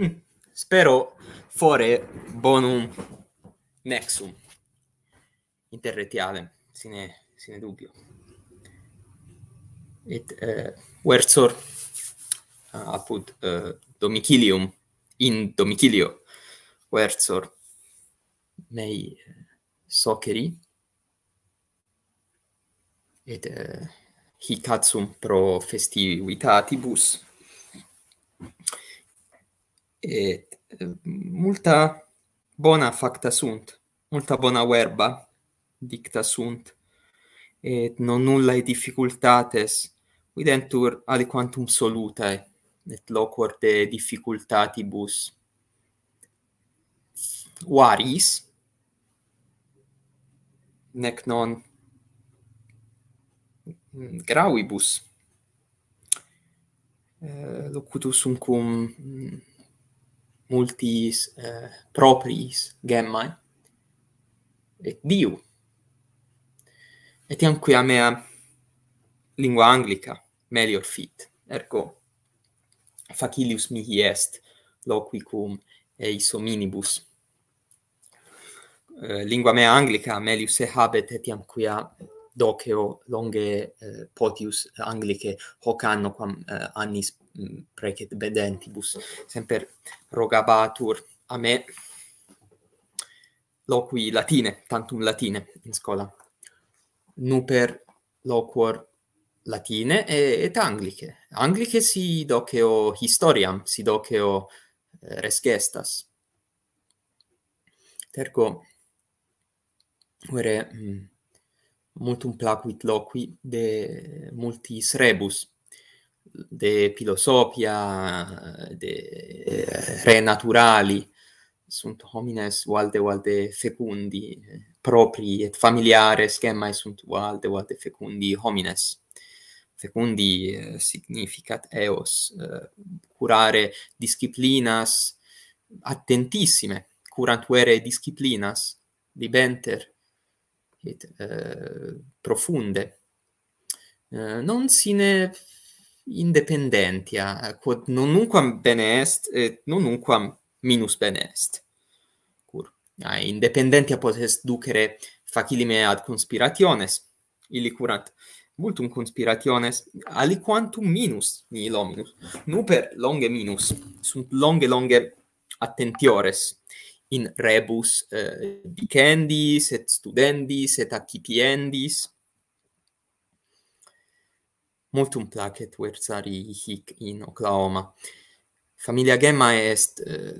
Mm, spero fore bonum nexum interretiale, sine, sine dubio. Et uh, eh, versor uh, eh, apud uh, domicilium, in domicilio, versor mei soceri, et eh, hic hicatsum pro festivitatibus et eh, multa bona facta sunt multa bona verba dicta sunt et non nulla et difficultates videntur aliquantum solutae et loquor de difficultatibus varis nec non gravibus eh, locutus uncum cum mm, multis eh, propriis gemmae et diu etiam qui a mea lingua anglica melior fit ergo facilius mihi est loqui cum eis hominibus eh, lingua mea anglica melius se habet etiam quia doceo longe eh, potius anglice hoc anno quam eh, annis mm, precet bedentibus semper rogabatur a me loqui latine tantum latine in scola nuper loquor latine et, et anglice anglice si doceo historiam si doceo eh, res gestas tergo vere mm, multum placuit loqui de multis rebus de philosophia de re naturali sunt homines valde valde fecundi propri et familiares schema sunt valde valde fecundi homines fecundi eh, significat eos eh, curare disciplinas attentissime curant vere disciplinas libenter et eh, profunde, eh, non sine independentia, quod non nunquam bene est, et non nunquam minus bene est. Cur? Ai, independentia potest ducere facilime ad conspirationes. Illi curat multum conspirationes, aliquantum minus, nihil il hominus, nuper longe minus, sunt longe longe attentiores in rebus eh, dicendis et studendis et accipiendis multum placet versari hic in Oklahoma familia gemma est eh,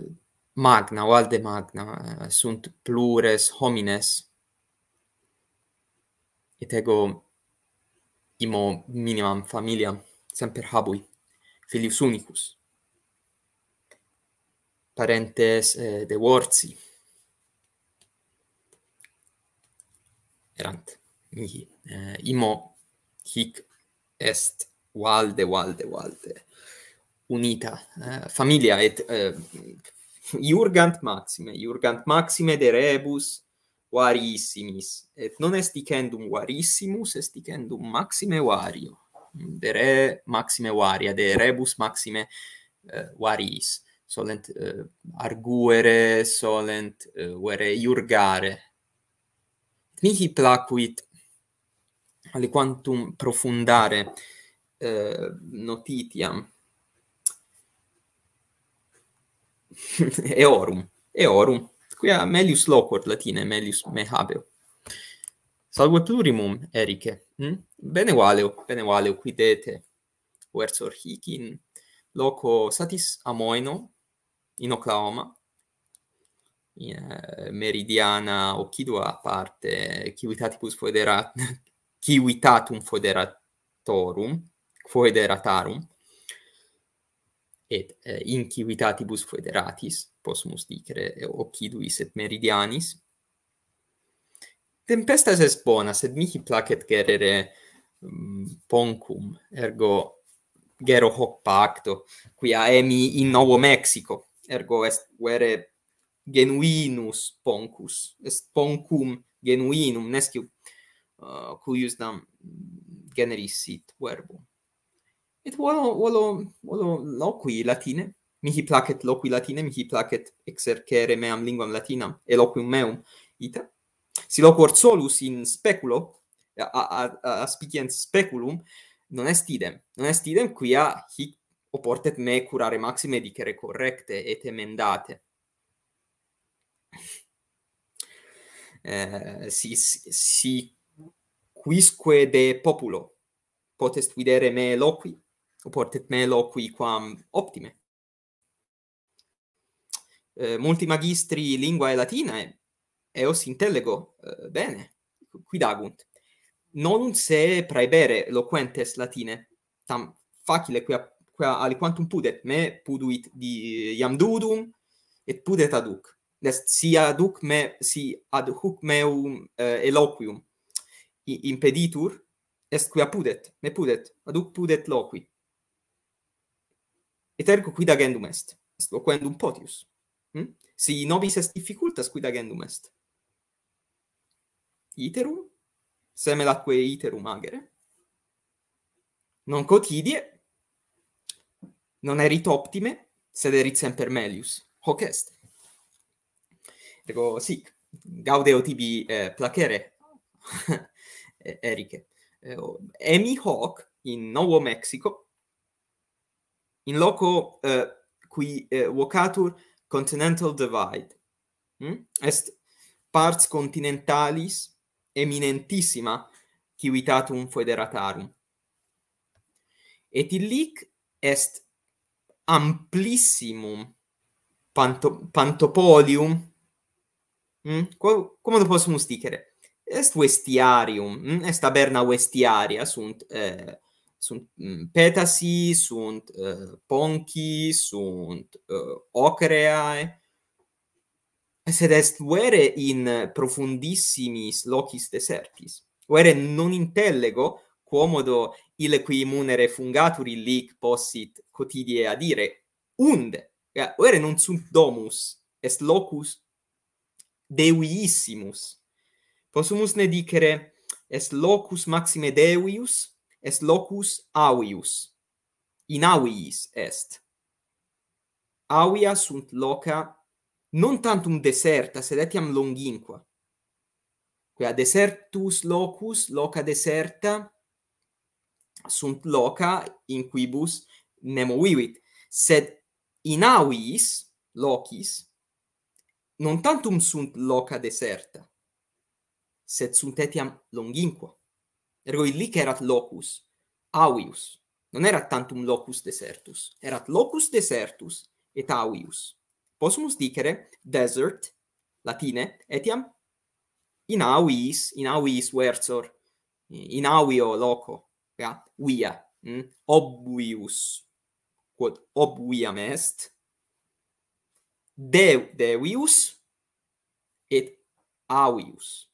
magna valde magna eh, sunt plures homines et ego imo minimam familia semper habui filius unicus parentes eh, de Worzi. Erant mihi. Eh, imo hic est valde, valde, valde unita eh, familia et eh, iurgant maxime iurgant maxime de rebus varissimis et non est dicendum varissimus est dicendum maxime vario de re maxime varia de rebus maxime eh, solent uh, arguere solent uh, iurgare mihi placuit aliquantum profundare uh, notitiam eorum eorum quia melius loquor latine melius me habeo salve plurimum erice hm? bene bene quidete Versor hic in loco satis amoeno in Oklahoma, in, eh, meridiana o a parte civitatibus foederat, civitatum foederatorum, foederatarum, et eh, in civitatibus foederatis, possumus dicere, eh, occiduis et meridianis. Tempestas est bona, sed mihi placet gerere um, poncum, ergo gero hoc pacto, quia emi in Novo Mexico, ergo est vere genuinus poncus est poncum genuinum nescio uh, cuius nam generis sit verbo et volo volo volo loqui latine mihi placet loqui latine mihi placet exercere meam linguam latinam et loqui meum ita si loqui solus in speculo a, a, a, a spicient speculum non est idem non est idem quia hic Oportet me curare maxime dicere correcte et emendate. Eh, si, si quisque de populo potest videre me loqui, oportet me loqui quam optime. Eh, multi magistri linguae latinae eos intellego eh, bene, quid agunt. Non se praebere loquentes latine, tam facile quia qua aliquantum pudet me puduit di iam dudum et pudet aduc nec si aduc me si ad hoc meum eh, eloquium I, impeditur est qua pudet me pudet aduc pudet loqui et ergo quid agendum est est loquendum potius hm si nobis est difficultas quid agendum est iterum semel aquae iterum agere non cotidie non erit optime sed erit semper melius hoc est Ego, sic gaudeo tibi eh, placere erice eh, emi hoc in novo mexico in loco eh, qui eh, vocatur continental divide hm? est parts continentalis eminentissima civitatum federatarum et illic est amplissimum panto, pantopolium. Mm? Como lo possumus dicere? Est vestiarium, mm? est taberna vestiaria, sunt, eh, sunt mm, petasi, sunt eh, sunt eh, ocreae, sed est vere in profundissimis locis desertis. Vere non intellego quomodo ille qui munere fungatur il lic possit quotidie adire unde ja, ore non sunt domus est locus deuissimus possumus ne dicere est locus maxime deuius est locus auius in auiis est auia sunt loca non tantum deserta sed etiam longinqua quia desertus locus loca deserta sunt loca in quibus nemo vivit sed in auis locis non tantum sunt loca deserta sed sunt etiam longinqua ergo illic erat locus auius non erat tantum locus desertus erat locus desertus et auius possumus dicere desert latine etiam in auis in auis versor in auio loco ja, via, mm? obvius, quod obviam est, de, devius, et avius.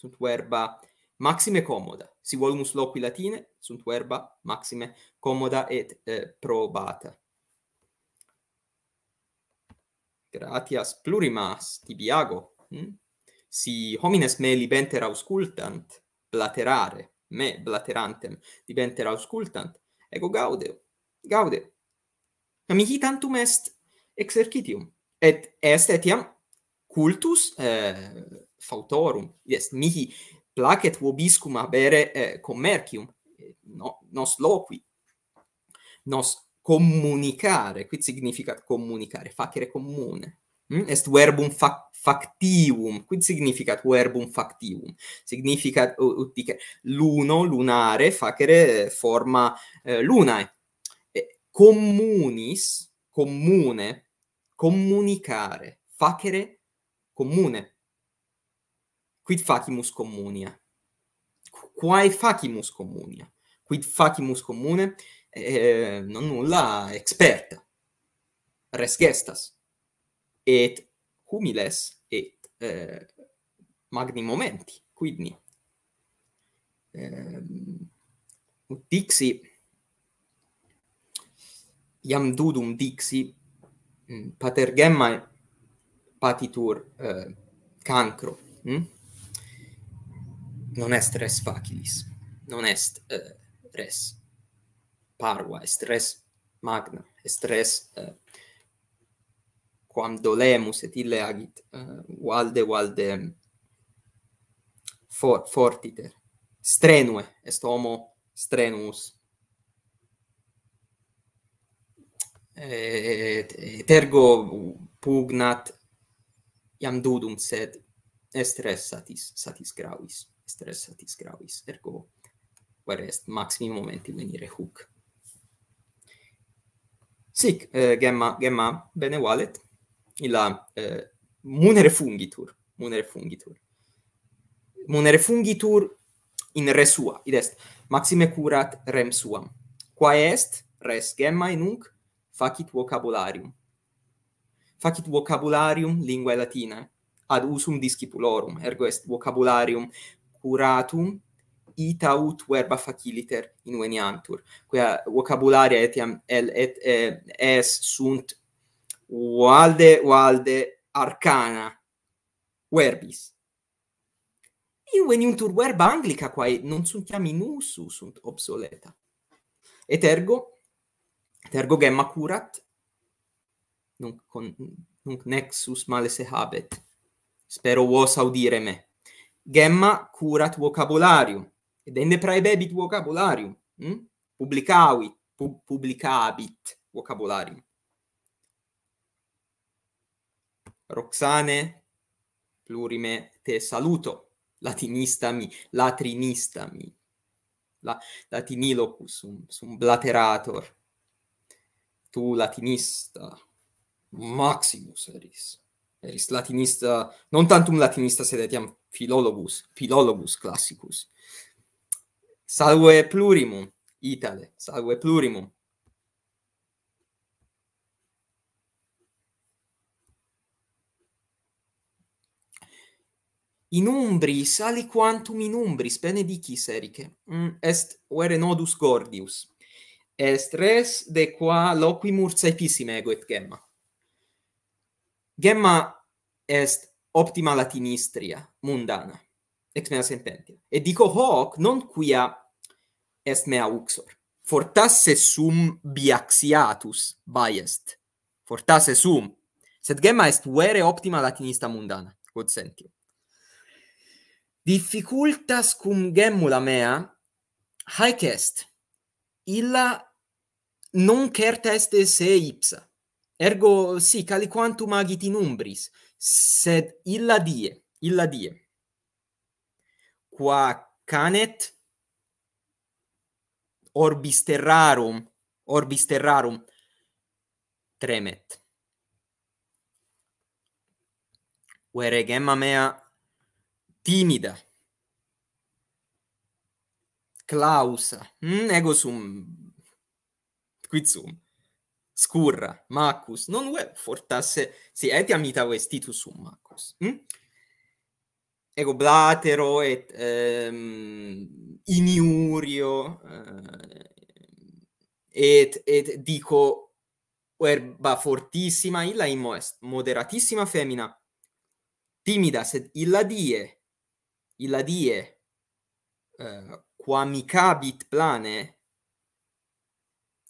Sunt verba maxime commoda. Si volumus loqui latine, sunt verba maxime commoda et eh, probata. Gratias plurimas tibiago, mm? si homines me libenter auscultant, platerare, me blaterantem dibenter auscultant ego gaude gaude amici tantum est exercitium et est etiam cultus eh, fautorum yes mihi placet vobiscum habere eh, commercium no, nos loqui nos comunicare quid significat comunicare facere comune Hm? Est verbum factivum. Quid significat verbum factivum? Significat ut luno lunare facere forma eh, lunae. E communis comune comunicare facere comune quid facimus communia quae facimus communia quid facimus commune eh, non nulla experta res gestas et humiles et eh, magni momenti quidni eh, ut dixi iam dudum dixi mm, pater gemma patitur eh, cancro hm? non est res facilis non est eh, res parva est res magna est res eh, quam dolemus et ille agit uh, valde valde for, fortiter strenue est homo strenus et, et ergo pugnat iam dudum sed est res satis satis gravis est res satis gravis ergo quare est maximi momenti venire hook Sic, eh, gemma, gemma, bene valet illa eh, munere fungitur munere fungitur munere fungitur in re sua id est maxime curat rem suam qua est res gemmae nunc facit vocabularium facit vocabularium linguae latinae ad usum discipulorum ergo est vocabularium curatum ita ut verba faciliter inveniantur quia vocabularia etiam el et eh, es sunt Walde Walde arcana verbis iu veniuntur verba anglica quae non sunt iam in usu sunt obsoleta et ergo et ergo gemma curat nunc con nunc nexus male se habet spero vos audire me gemma curat vocabularium et ende praebebit vocabularium hm? publicavit publicabit vocabularium Roxane plurime te saluto latinista mi latrinista mi la latinilocus un blaterator tu latinista maximus eris eris latinista non tantum latinista sed etiam philologus philologus classicus salve plurimum itale salve plurimum in umbris aliquantum in umbris benedicis erice mm, est vere nodus gordius est res de qua loqui murcaepissime ego et gemma gemma est optima latinistria mundana ex mea sententia et dico hoc non quia est mea uxor fortasse sum biaxiatus baiest fortasse sum sed gemma est vere optima latinista mundana quod sentio difficultas cum gemula mea haec est illa non certa est se ipsa ergo si cali quantum agit in umbris sed illa die illa die qua canet orbis terrarum orbis terrarum tremet Vere gemma mea timida. Clausa, mm, ego sum quid sum. Scurra, Marcus, non ue fortasse si et amita vestitus sum Marcus. Mm? Ego blatero et um, iniurio uh, et et dico verba fortissima illa in moest moderatissima femina timida sed illa die illa die uh, quam micabit plane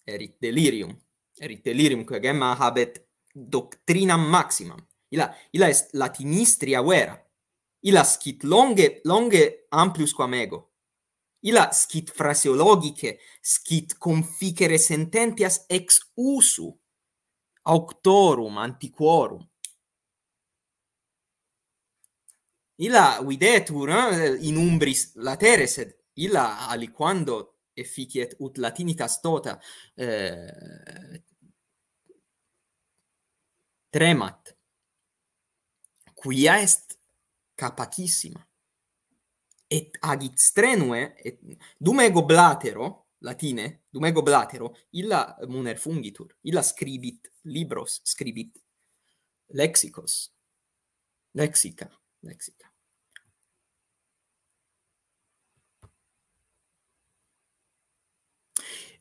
erit delirium erit delirium quae gemma habet doctrinam maximam illa illa est latinistria vera illa scit longe longe amplius quam ego illa scit phraseologice scit conficere sententias ex usu auctorum antiquorum illa videtur eh, in umbris latere sed illa aliquando efficiet ut latinitas tota eh, tremat quia est capacissima et agit strenue et dum ego blatero latine dum ego blatero illa muner fungitur illa scribit libros scribit lexicos lexica lexica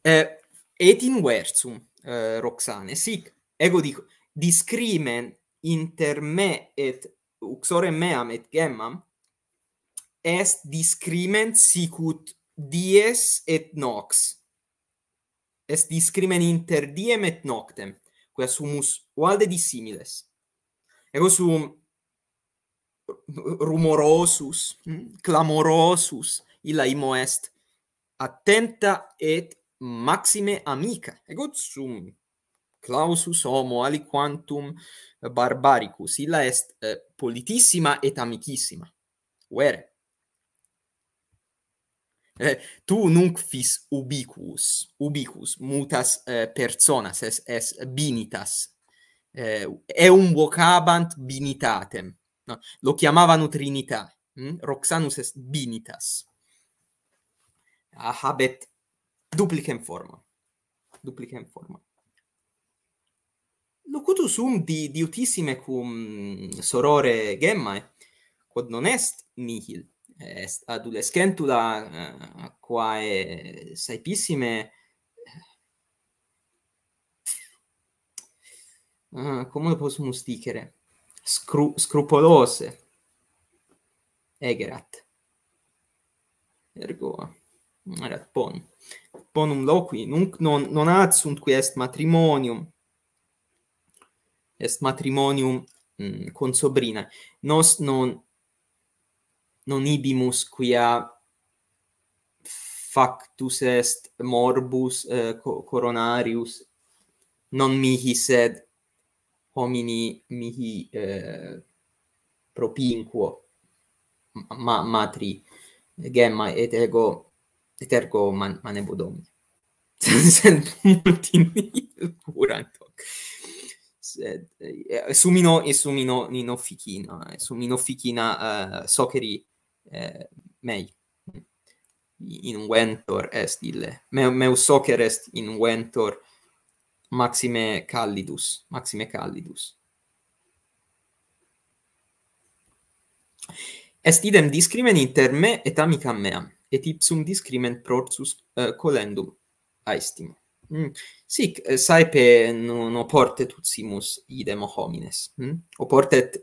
Eh, et in versum, eh, Roxane, sic, ego dico, discrimen inter me et uxore meam et gemmam, est discrimen sicut dies et nox. Est discrimen inter diem et noctem, quia sumus valde dissimiles. Ego sum rumorosus, hm, clamorosus, illa imo est attenta et maxime amica. Ego sum clausus homo aliquantum barbaricus. Illa est eh, politissima et amicissima. Vere. Eh, tu nunc fis ubicus, ubicus, mutas eh, personas, es, es binitas. Eh, eum vocabant binitatem. No? Lo chiamavano trinità. Mm? Roxanus est binitas. Ahabet. habet eh, duplicem forma duplicem forma locutus sum di diutissime cum sorore gemmae quod non est nihil est adulescentula eh, quae saepissime uh, eh, comodo possumus dicere scru scrupolose egerat ergo erat bon bonum loqui nunc non non ad sunt qui est matrimonium est matrimonium mm, con sobrina nos non non ibimus quia factus est morbus eh, coronarius non mihi sed homini mihi eh, propinquo ma matri gemma et ego et ergo man manebo sen multin curant hoc sed eh, sumino e sumino nino ficina eh, sumino ficina uh, eh, soceri eh, mei in ventor est ille Meus meu est in ventor maxime callidus maxime callidus est idem discrimen inter me et amicam meam et ipsum discriment prorsus uh, eh, colendum aestim. Mm. Sic, eh, saepe non oporte tut idem homines. Mm? Hm? Oportet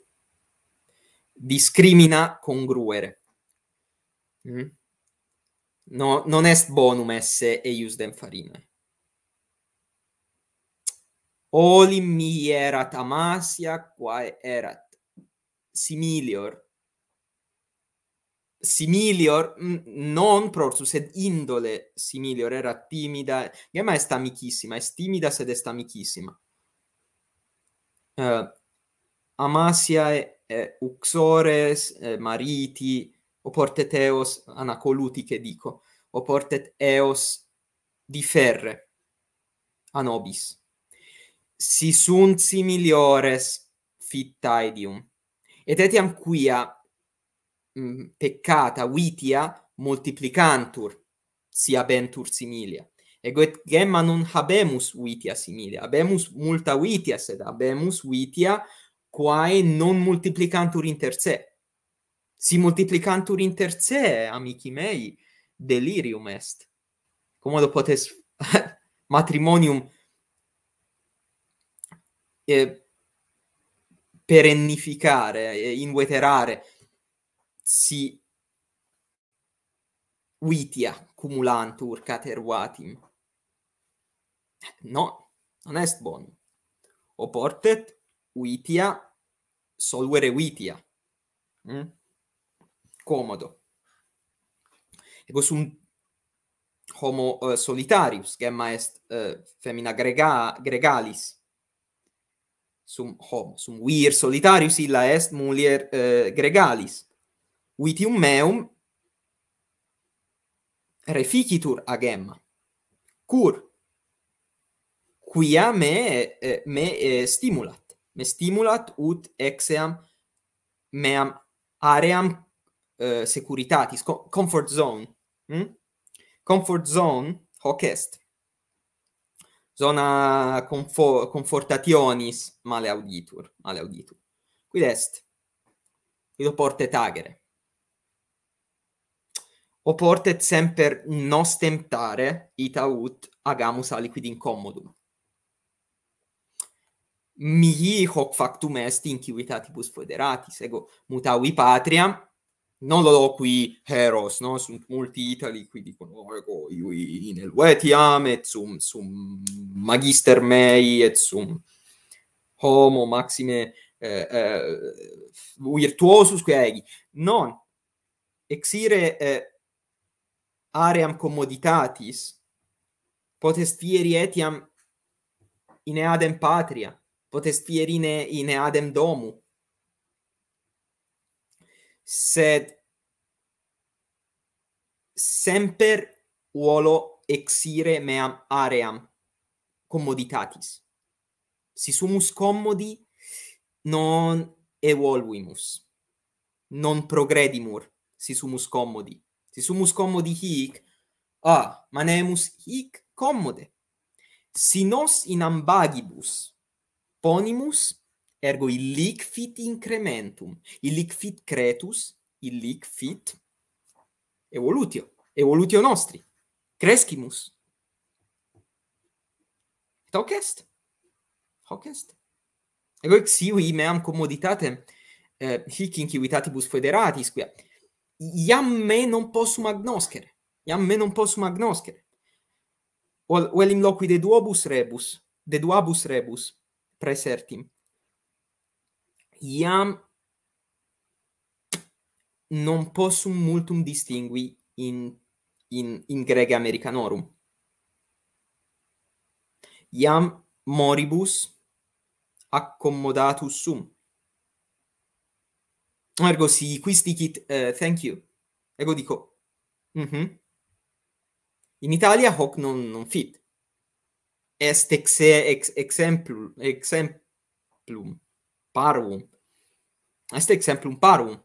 discrimina congruere. Mm? No, non est bonum esse eius dem farinae. Olim mi erat amasia, quae erat similior similior non prorsus sed indole similior era timida gemma est amicissima est timida sed est amicissima uh, eh, amasia e, e uxores e eh, mariti oportet eos anacoluti che dico oportet eos diferre anobis si sunt similiores fit taedium et etiam quia Mm, peccata vitia multiplicantur si abentur similia ego et gemma non habemus vitia similia habemus multa vitia sed habemus vitia quae non multiplicantur inter se si multiplicantur inter se amici mei delirium est commodo potes matrimonium eh, perennificare eh, inveterare si vitia cumulantur cateruatim. No, non est bon. Oportet vitia solvere vitia. Mm? Comodo. Ego sum homo uh, solitarius, gemma est uh, eh, femina grega gregalis. Sum homo, sum vir solitarius illa est mulier uh, gregalis vitium meum reficitur agem cur quia me eh, me eh, stimulat me stimulat ut exeam meam aream uh, securitatis comfort zone hm? comfort zone hoc est zona comfort confortationis male auditur male auditur quid est quid porte agere oporte semper nos temptare ita ut agamus aliquid incommodum. Mihi hoc factum est in civitatibus foederatis, ego mutavi patria, non lo loqui heros, no? sunt multi itali qui dicono, oh, ego, iui in elvetiam, et sum, sum magister mei, et sum homo maxime eh, eh, virtuosus quae egi. Non, exire eh, aream commoditatis, potest fieri etiam in eadem patria, potest fieri in eadem domu. Sed semper volo exire meam aream commoditatis. Si sumus commodi non evolvimus, non progredimur si sumus commodi. Si sumus commodi hic, a ah, manemus hic commode. Si nos in ambagibus ponimus ergo illic fit incrementum, illic fit cretus, illic fit evolutio, evolutio nostri. Crescimus. Hoc est. Hoc est. Ego ex iu i meam commoditatem eh, hic inquivitatibus federatis, quia iam me non posso magnoscere iam me non posso magnoscere vel in loqui de duobus rebus de duobus rebus presertim iam non posso multum distingui in in in grege americanorum iam moribus accommodatus sum ergo si quis dicit uh, eh, thank you ego dico mm in italia hoc non non fit est ex ex exemplum exemplum parum est exemplum parum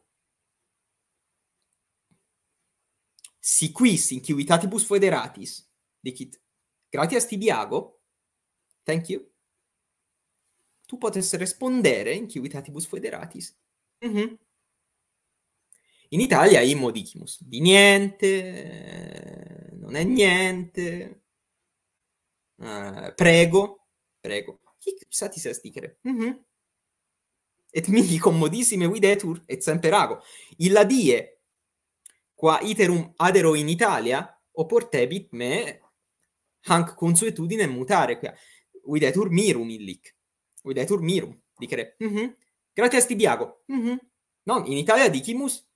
si quis in civitatibus federatis dicit gratias tibi ago thank you tu potes respondere in civitatibus federatis mm In Italia Immo dicimus di niente, eh, non è niente, eh, prego, prego. sa ti est dicere. Mm-hmm. Et mihi commodissime videtur, et sempre ago. Illa die, qua iterum adero in Italia, oportebit me hanc consuetudine mutare quia. Videtur mirum illic. Videtur mirum, dicere. Mm-hmm. Gratias tibiago. Mm-hmm. Non, in Italia dicimus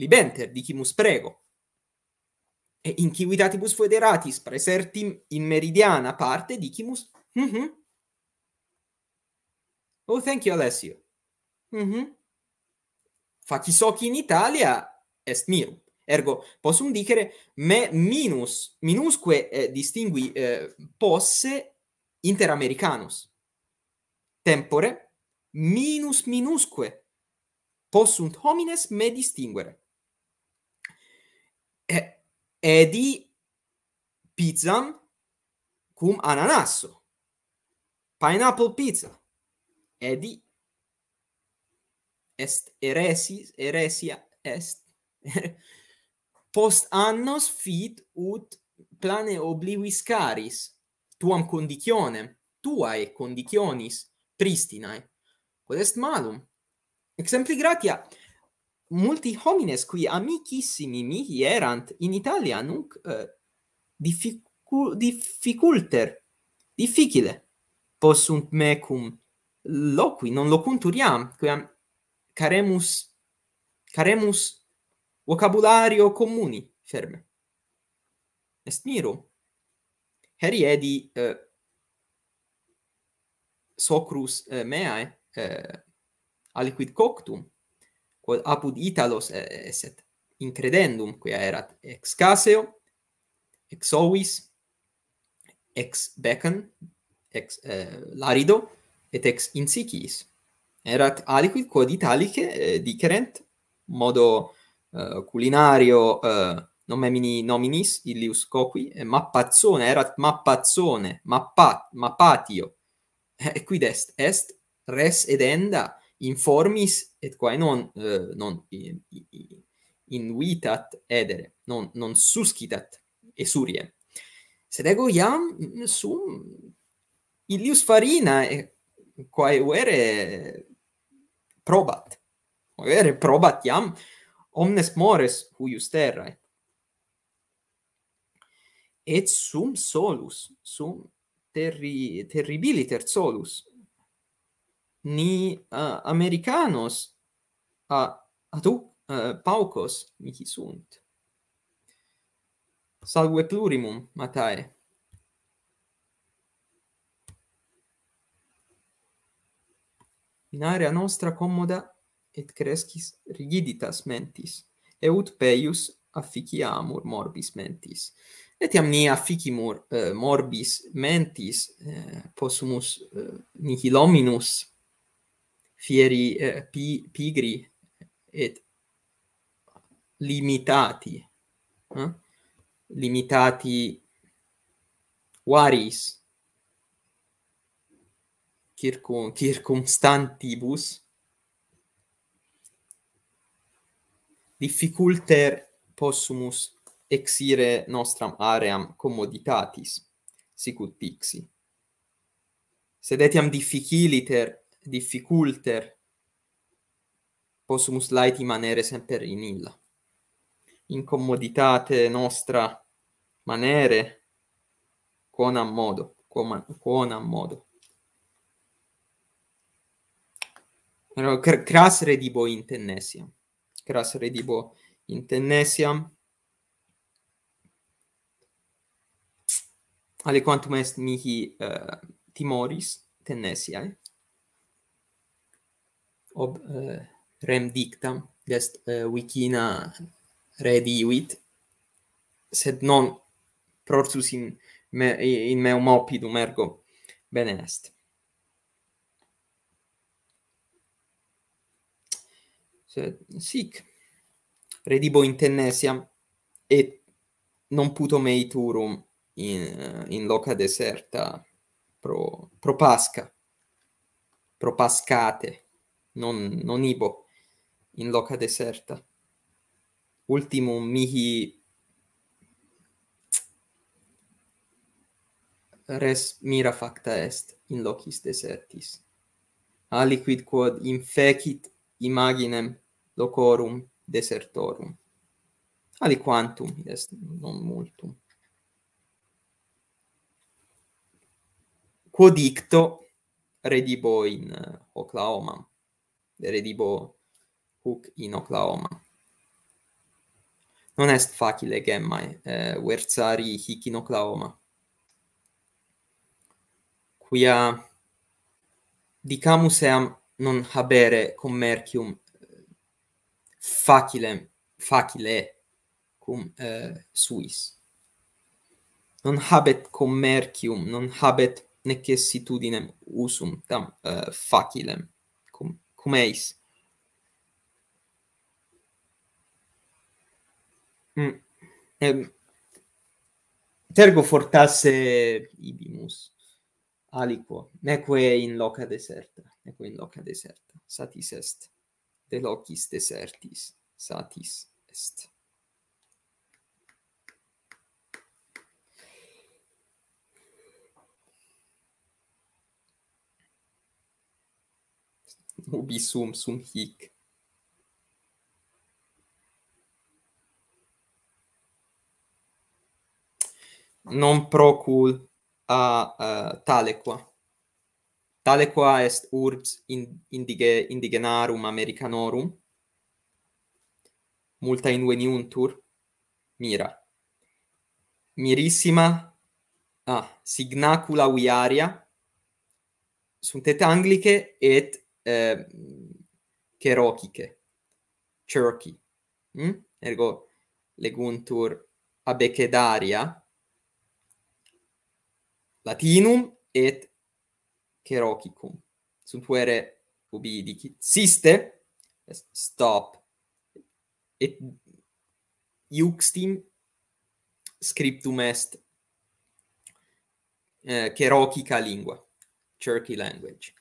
libenter dicimus prego. E in civitatibus federatis presertim in meridiana parte dicimus mhm. Mm oh, thank you, Alessio. Mhm. Mm Facis hoc in Italia est mirum. Ergo, possum dicere me minus, minusque eh, distingui eh, posse inter americanus. Tempore, minus minusque possunt homines me distinguere. Edi pizzam cum ananasso. Pineapple pizza. Edi est eresis eresia est post annos fit ut plane obliviscaris tuam conditione tuae conditionis pristinae. Quod est malum exempli gratia multi homines qui amicissimi mihi erant in Italia nunc eh, difficu difficulter difficile possunt mecum loqui non lo conturiam caremus caremus vocabulario communi ferme est miro heri edi eh, socrus eh, meae eh, aliquid coctum quod apud Italos esset incredendum quia erat ex Caseo ex Ovis ex Becan ex Larido et ex Insiciis erat aliquid quod italice eh, dicerent modo culinario non nomemini nominis illius coqui e mappazzone erat mappazzone mappa mappatio et quid est est res edenda informis et quae non uh, non in, in, invitat edere non non suscitat esurie sed ego iam sum illius farina e eh, quae vere probat vere probat iam omnes mores huius terrae et sum solus sum terri terribiliter solus ni uh, americanos a uh, adu uh, paucos mihi sunt. Salve plurimum, Matae. In area nostra commoda et crescis rigiditas mentis, et ut peius afficiamur morbis mentis. Etiam ni afficimur uh, morbis mentis, uh, possumus uh, eh, nihilominus fieri eh, pi, pigri et limitati eh? limitati varis circum circumstantibus difficulter possumus exire nostram aream commoditatis sic ut pixi sed etiam difficiliter difficulter possumus laeti manere semper in illa. In commoditate nostra manere quonam modo, quonam modo. Però cras redibo in tennesiam. Cras redibo in tennesiam. Alicantum est mihi uh, timoris tennesiae. Eh? ob eh, rem dictam gest eh, wikina sed non prorsus in me in meum opidum ergo bene est sed sic redibo in tennesia et non puto mei turum in eh, in loca deserta pro pro pasca pro pascate non, non ibo in loca deserta ultimo mihi res mira facta est in locis desertis aliquid quod infecit imaginem locorum desertorum aliquantum est non multum quod icto redibo in uh, Oklahoma dere dibo huc in Oklahoma. Non est facile gemmae eh, versari hic in Oklahoma. Quia dicamus eam non habere commercium eh, facile facile cum eh, suis non habet commercium non habet necessitudinem usum tam eh, facilem cum eis. Mm. Em, tergo fortasse ibimus aliquo, neque in loca deserta, neque in loca deserta, satis est, de locis desertis, satis est. ubi sum sum hic. Non procul a uh, talequa. Talequa est urbs in, indige, indigenarum Americanorum. Multa inveniuntur. Mira. Mirissima ah, signacula viaria. sunt et anglice et eh, cherokee cherokee mm? ergo leguntur abecedaria latinum et cherokicum sunt fuere ubi dicit siste stop et iuxtim scriptum est eh, cherokica lingua cherokee language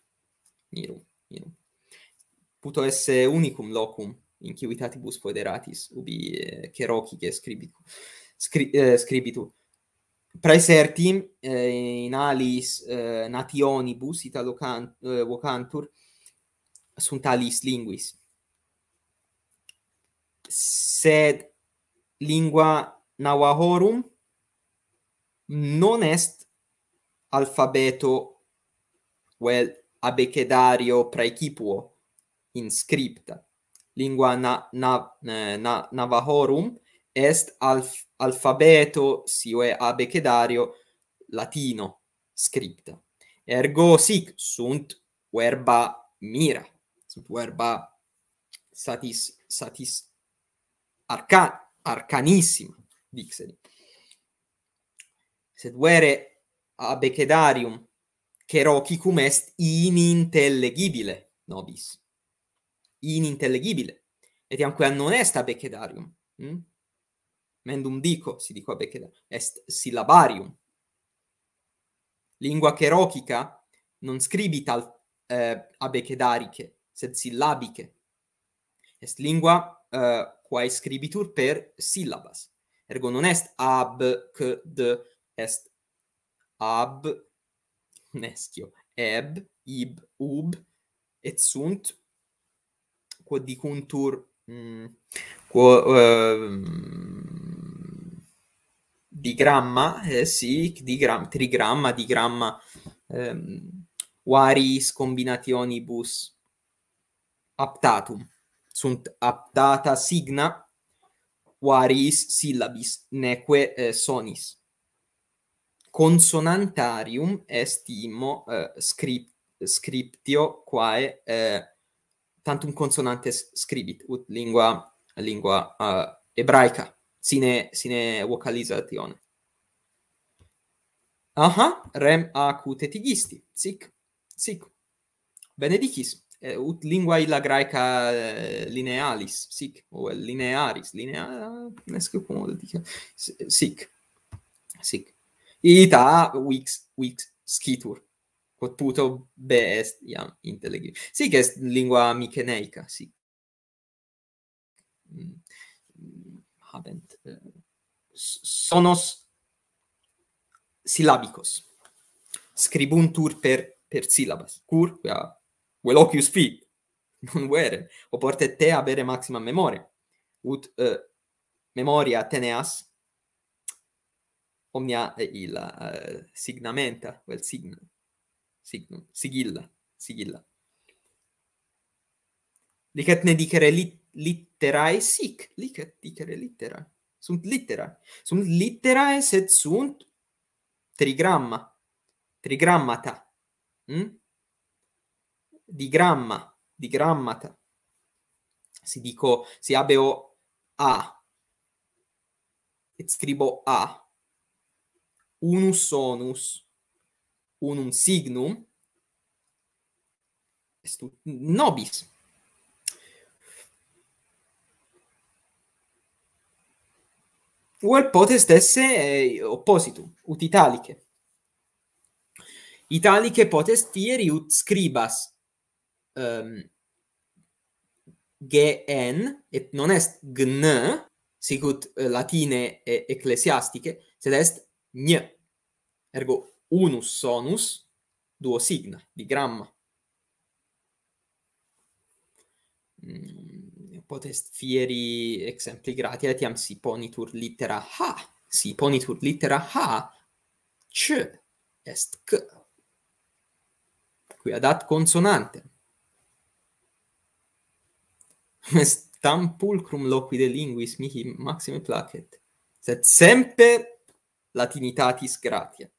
mirum you know puto esse unicum locum in civitatibus vitatibus ubi eh, che rochi che scribi scri, eh, scribi tu praesertim eh, in alis eh, nationibus italo cant eh, vocantur sunt alis linguis sed lingua nawahorum non est alfabeto well abecedario praecipuo in scripta. Lingua na, na, eh, na, navahorum est alf, alfabeto, sive abecedario, latino scripta. Ergo sic sunt verba mira, sunt verba satis, satis arca, arcanissima, dixeri. Sed vere abecedarium cherochicum est inintellegibile nobis. Inintellegibile. Et iam quia non est abecedarium. Hm? Mendum dico, si dico abecedarium, est syllabarium. Lingua cherochica non scribit al, eh, abecedarice, sed syllabice. Est lingua eh, quae scribitur per syllabas. Ergo non est ab, c, d, est ab, nescio eb ib ub et sunt quod dicuntur mm, quo uh, ehm, di gramma eh, sì di gram trigramma di gramma ehm varis combinationibus aptatum sunt aptata signa quaris syllabis neque eh, sonis consonantarium est immo uh, eh, script scriptio quae uh, tantum consonantes scribit ut lingua lingua uh, ebraica sine sine vocalizatione aha rem acute tigisti sic sic benedicis uh, ut lingua illa graeca linealis sic o linearis linea nescu como dicia sic sic ita wix wix skitur quod puto be est iam intelligi sic est lingua miceneica sic mm. habent eh, sonos syllabicos scribuntur per per syllabas cur Velocius veloquius fi non vere oporte te avere maxima memoria ut uh, memoria teneas omnia è illa, eh, signamenta, quel sign, signum, sigilla, sigilla. Liket ne dicere lit, litterae sic, liket dicere litterae, sunt litterae, sunt litterae sed sunt trigramma, trigrammata, mm? Hm? di gramma, di grammata. Si dico, si abeo a, e scrivo a, unus sonus unum signum est ut nobis Uel potest esse eh, oppositum, ut italice. Italice potest tieri ut scribas um, ehm, gen, et non est gn, sicut eh, latine e eh, ecclesiastice, sed est ny. Ergo unus sonus duo signa di gramma. Mm, potest fieri exempli gratia etiam si ponitur litera h. Si ponitur litera h C est k. Qui adat consonante. Est tam pulcrum loqui de linguis mihi maxime placet. Sed semper latinitatis gratia.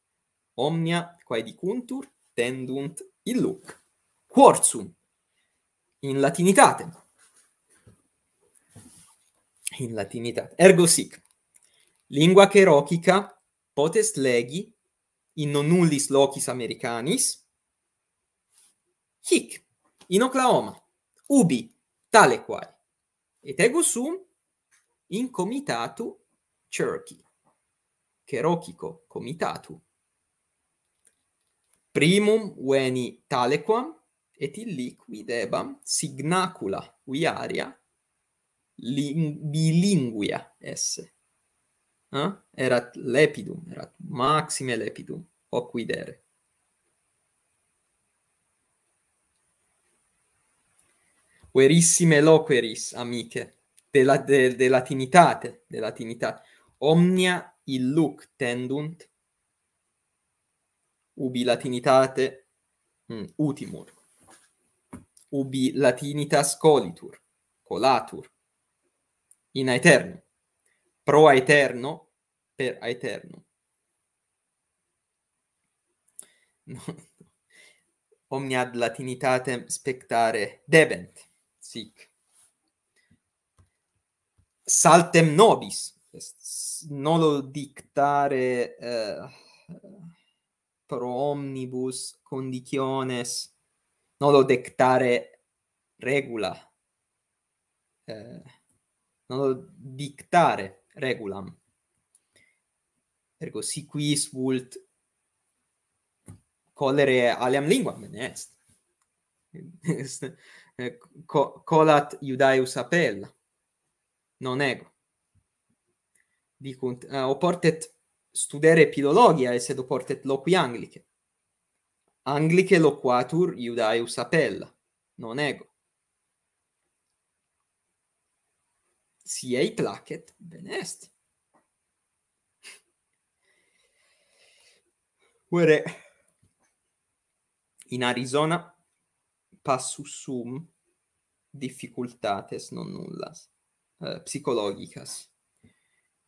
Omnia quae dicuntur tendunt illuc. Quorzum, in latinitatem. In latinitatem. Ergo sic, lingua cherocica potest legi in non nullis locis americanis. Hic, in Oklahoma, ubi, tale quae. Et ego sum in comitatu Cherokee cherochico comitatu primum veni talequam et illi quidebam signacula viaria bilinguia esse eh? erat lepidum erat maxime lepidum hoc quidere verissime loqueris amiche della de, de latinitate della latinitate omnia illuc tendunt ubi latinitate mm, utimur ubi latinitas colitur colatur in aeterno pro aeterno per aeterno omnia ad latinitatem spectare debent sic saltem nobis non lo dictare eh, pro omnibus conditiones non lo dictare regula eh, non lo dictare regulam ergo si quis vult colere aliam linguam ne est eh, colat iudaeus apella non ego dicunt, eh, uh, studere philologia, sed o portet loqui anglice. Anglice loquatur iudaeus apella, non ego. Si ei placet, bene est. in Arizona passus sum difficultates non nullas uh, eh, psicologicas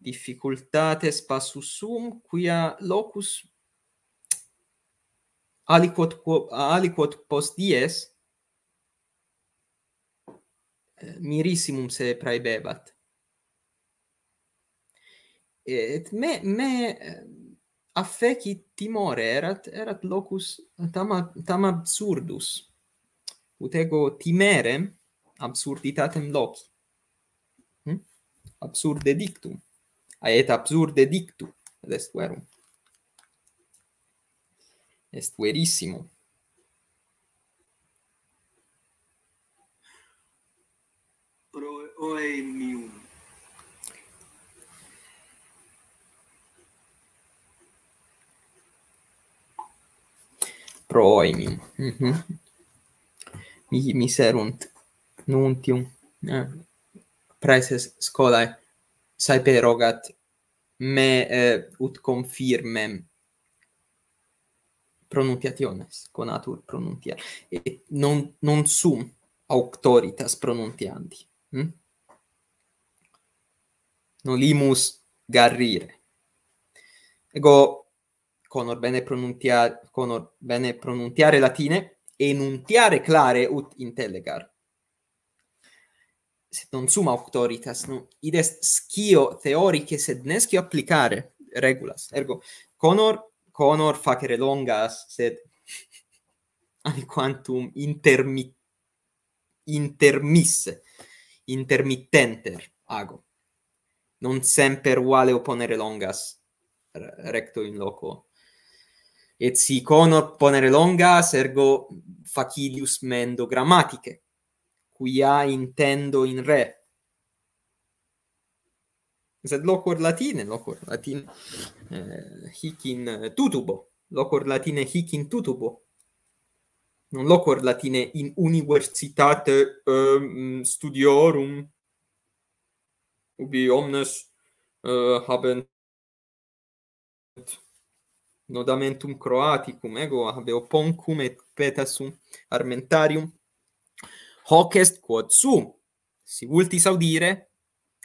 difficultate spasus sum quia locus aliquot aliquot post dies eh, mirissimum se praebebat et me me eh, affecit timore erat erat locus tam tam absurdus ut ego timere absurditatem loci hm? absurde dictum et absurde dictu ad est verum est verissimo pro oe mium pro oe mium mhm. mi miserunt nuntium eh, praeses scolae eh saepe rogat me eh, ut confirmem pronuntiationes conatur pronuntia et non non sum auctoritas pronuntiandi hm? non limus garrire ego conor bene pronuntia conor bene pronuntiare latine enuntiare clare ut intellegar sed non suma auctoritas, nu, id est scio theorice, sed nescio applicare regulas. Ergo, conor, conor facere longas, sed aliquantum intermi, intermisse, intermittenter ago. Non semper uale oponere longas recto in loco. Et si conor ponere longas, ergo facilius mendo grammatice, quia intendo in re. Sed locor latine, locor latine eh, hic in tutubo, locor latine hic in tutubo. Non locor latine in universitate um, studiorum ubi omnes uh, habent nodamentum croaticum ego habeo poncum et petasum armentarium Hoc est quod sum, si vultis audire,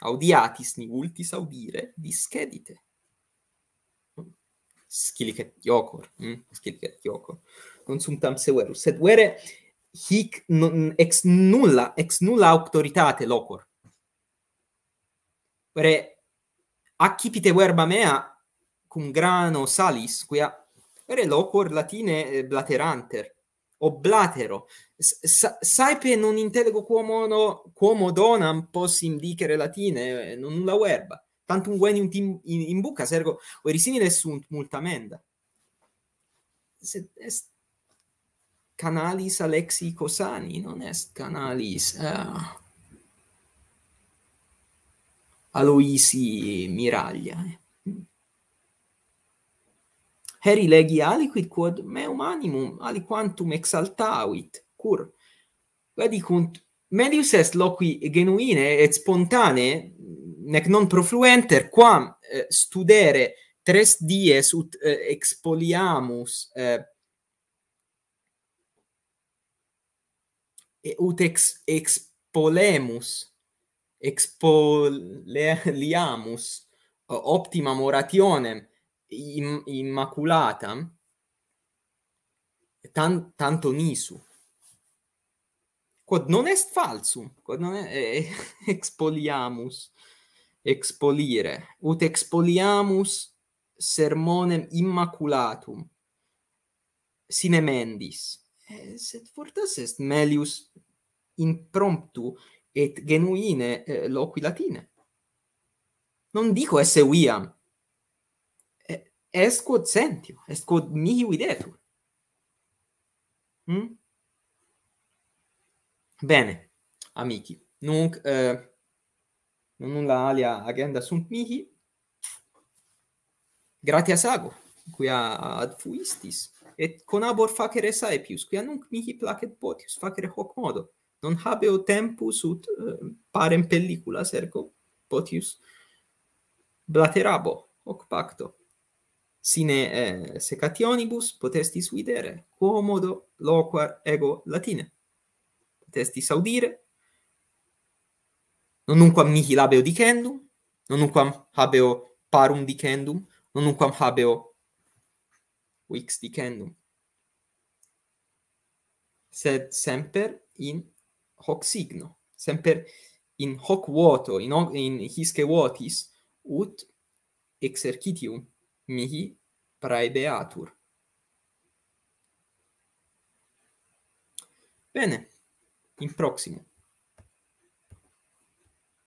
audiatis, ni vultis audire, discedite. Scilicet iocor, hm? scilicet iocor, non suntam severus. Sed vere, hic ex nulla, ex nulla auctoritate locor. Vere, accipite verba mea cum grano salis, quia vere locor latine eh, blateranter oblatero saipe non intelego quomo no quomo donam possim dicere latine non nulla verba tanto un guen in in bucca sergo verisini nessun multamenda se est canalis alexi cosani non est canalis uh, aloisi miraglia eh heri legi aliquid quod meum animum aliquantum exaltavit cur vadicunt medius est loqui genuine et spontane nec non profluenter quam eh, studere tres dies ut eh, expoliamus eh, ut ex, expolemus expoliamus optimam orationem immaculata tan, tanto nisu quod non est falsum quod non est eh, expoliamus expolire ut expoliamus sermonem immaculatum sine mendis eh, sed fortas est melius in promptu et genuine eh, loqui latine non dico esse viam est quod sentio, est quod mihi videtur. Hmm? Bene, amici, nunc eh, non nulla alia agenda sunt mihi, gratias ago, quia ad fuistis, et conabor facere saepius, quia nunc mihi placet potius, facere hoc modo, non habeo tempus ut eh, parem pelliculas, ergo potius blaterabo, hoc pacto sine eh, secationibus potestis videre, quomodo loquar ego latine. Potestis audire, non unquam mihi labeo dicendum, non unquam habeo parum dicendum, non unquam habeo vix dicendum. Sed semper in hoc signo, semper in hoc voto, in, in hisce votis, ut exercitium mihi praebeatur. Bene, in prossimo.